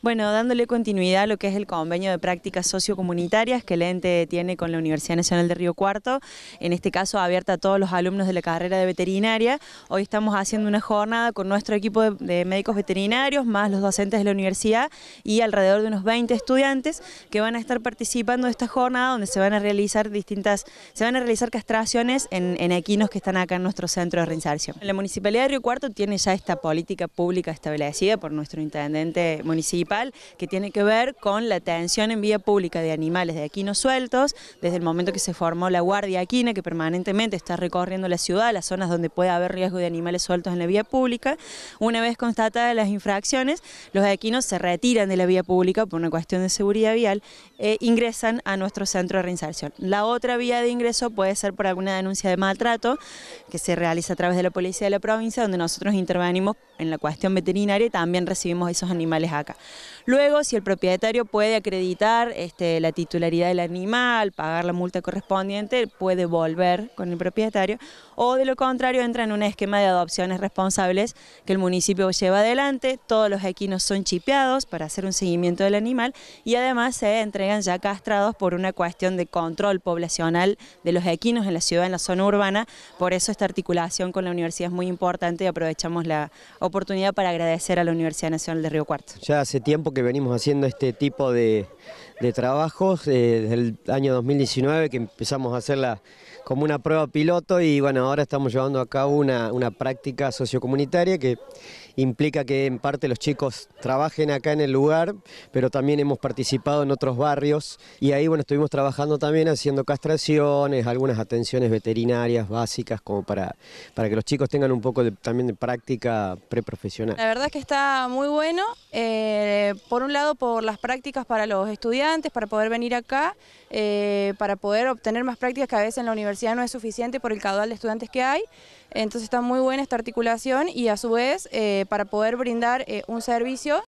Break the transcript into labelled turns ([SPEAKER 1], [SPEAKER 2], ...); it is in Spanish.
[SPEAKER 1] Bueno, dándole continuidad a lo que es el convenio de prácticas sociocomunitarias que el ente tiene con la Universidad Nacional de Río Cuarto, en este caso abierta a todos los alumnos de la carrera de veterinaria. Hoy estamos haciendo una jornada con nuestro equipo de, médicos veterinarios, más los docentes de la universidad y alrededor de unos 20 estudiantes que van a estar participando de esta jornada donde se van a realizar distintas, se van a realizar castraciones en, en equinos que están acá en nuestro centro de reinserción. La Municipalidad de Río Cuarto tiene ya esta política pública establecida por nuestro intendente municipal que tiene que ver con la atención en vía pública de animales de equinos sueltos, desde el momento que se formó la Guardia Equina, que permanentemente está recorriendo la ciudad, las zonas donde puede haber riesgo de animales sueltos en la vía pública. Una vez constatadas las infracciones, los equinos se retiran de la vía pública por una cuestión de seguridad vial e ingresan a nuestro centro de reinserción. La otra vía de ingreso puede ser por alguna denuncia de maltrato que se realiza a través de la policía de la provincia, donde nosotros intervenimos en la cuestión veterinaria y también recibimos esos animales acá. Luego, si el propietario puede acreditar este, la titularidad del animal, pagar la multa correspondiente, puede volver con el propietario, o de lo contrario entra en un esquema de adopciones responsables que el municipio lleva adelante, todos los equinos son chipeados para hacer un seguimiento del animal y además se entregan ya castrados por una cuestión de control poblacional de los equinos en la ciudad, en la zona urbana, por eso esta articulación con la universidad es muy importante y aprovechamos la oportunidad para agradecer a la Universidad Nacional de Río Cuarto
[SPEAKER 2] tiempo que venimos haciendo este tipo de, trabajos, eh, desde el año 2019 que empezamos a hacerla como una prueba piloto y bueno, ahora estamos llevando a cabo una, una práctica sociocomunitaria que implica que en parte los chicos trabajen acá en el lugar, pero también hemos participado en otros barrios y ahí bueno, estuvimos trabajando también haciendo castraciones, algunas atenciones veterinarias básicas como para, para que los chicos tengan un poco también de práctica preprofesional. La
[SPEAKER 3] verdad es que está muy bueno, eh, por un lado por las prácticas para los estudiantes, para poder venir acá, eh, para poder obtener más prácticas que a veces en la universidad no es suficiente por el caudal de estudiantes que hay, entonces está muy buena esta articulación y a su vez eh, para poder brindar eh, un servicio